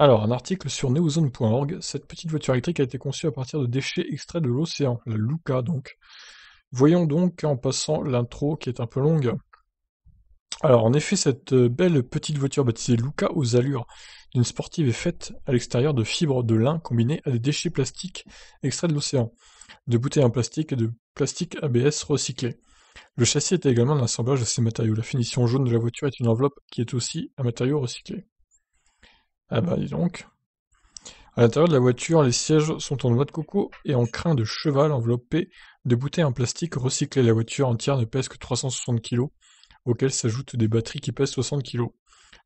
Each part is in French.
Alors, un article sur neozone.org. Cette petite voiture électrique a été conçue à partir de déchets extraits de l'océan, la Luca donc. Voyons donc en passant l'intro qui est un peu longue. Alors, en effet, cette euh, belle petite voiture baptisée Luca aux allures d'une sportive est faite à l'extérieur de fibres de lin combinées à des déchets plastiques extraits de l'océan, de bouteilles en plastique et de plastique ABS recyclé. Le châssis est également un assemblage de ces matériaux. La finition jaune de la voiture est une enveloppe qui est aussi un matériau recyclé. Ah bah dis donc. À l'intérieur de la voiture, les sièges sont en noix de coco et en crin de cheval enveloppé de bouteilles en plastique recyclées. La voiture entière ne pèse que 360 kg, auxquelles s'ajoutent des batteries qui pèsent 60 kg.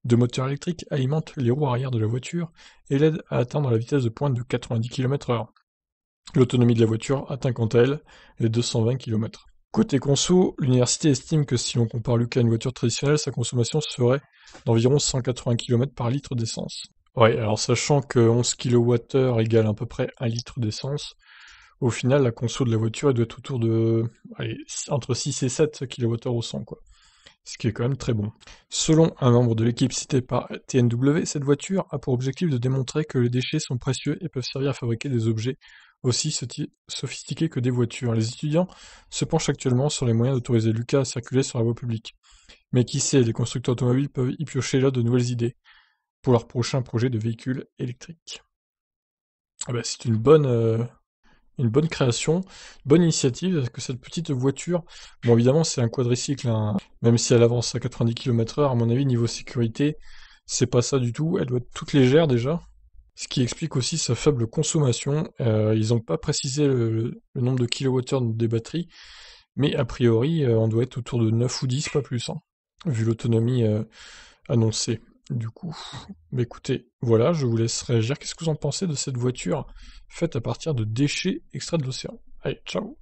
Deux moteurs électriques alimentent les roues arrière de la voiture et l'aident à atteindre la vitesse de pointe de 90 km/h. L'autonomie de la voiture atteint quant à elle les 220 km. Côté conso, l'université estime que si on compare Lucas à une voiture traditionnelle, sa consommation serait d'environ 180 km par litre d'essence. Ouais, alors sachant que 11 kWh égale à peu près 1 litre d'essence, au final, la conso de la voiture doit être autour de entre 6 et 7 kWh au 100, quoi. Ce qui est quand même très bon. Selon un membre de l'équipe cité par TNW, cette voiture a pour objectif de démontrer que les déchets sont précieux et peuvent servir à fabriquer des objets aussi sophistiqués que des voitures, les étudiants se penchent actuellement sur les moyens d'autoriser Lucas à circuler sur la voie publique. Mais qui sait, les constructeurs automobiles peuvent y piocher là de nouvelles idées pour leur prochain projet de véhicule électrique. Ah bah, c'est une bonne, euh, une bonne création, bonne initiative, parce que cette petite voiture, bon évidemment c'est un quadricycle, hein. même si elle avance à 90 km/h, à mon avis niveau sécurité, c'est pas ça du tout, elle doit être toute légère déjà, ce qui explique aussi sa faible consommation. Euh, ils n'ont pas précisé le, nombre de kilowattheures des batteries, mais a priori, euh, on doit être autour de 9 ou 10, pas plus, hein, vu l'autonomie euh, annoncée. Du coup, écoutez, voilà, je vous laisse réagir. Qu'est-ce que vous en pensez de cette voiture faite à partir de déchets extraits de l'océan Allez, ciao